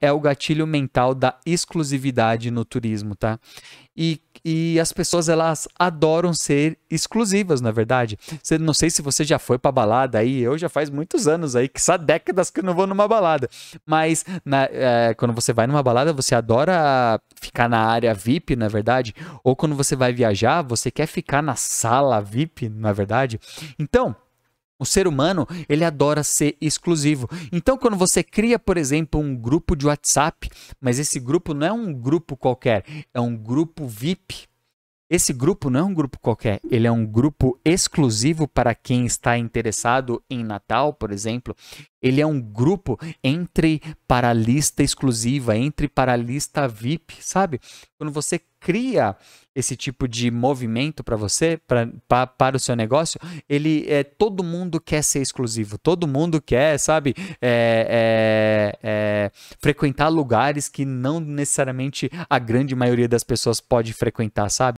é o gatilho mental da exclusividade no turismo, tá? E, e as pessoas elas adoram ser exclusivas, na é verdade. Você, não sei se você já foi para balada aí, eu já faz muitos anos aí, que só décadas que eu não vou numa balada. Mas na, é, quando você vai numa balada, você adora ficar na área VIP, na é verdade. Ou quando você vai viajar, você quer ficar na sala VIP, na é verdade. Então, o ser humano, ele adora ser exclusivo. Então, quando você cria, por exemplo, um grupo de WhatsApp, mas esse grupo não é um grupo qualquer, é um grupo VIP. Esse grupo não é um grupo qualquer, ele é um grupo exclusivo para quem está interessado em Natal, por exemplo. Ele é um grupo entre para a lista exclusiva, entre para a lista VIP, sabe? Quando você cria esse tipo de movimento para você, pra, pra, para o seu negócio, ele é todo mundo quer ser exclusivo, todo mundo quer, sabe, é, é, é, frequentar lugares que não necessariamente a grande maioria das pessoas pode frequentar, sabe?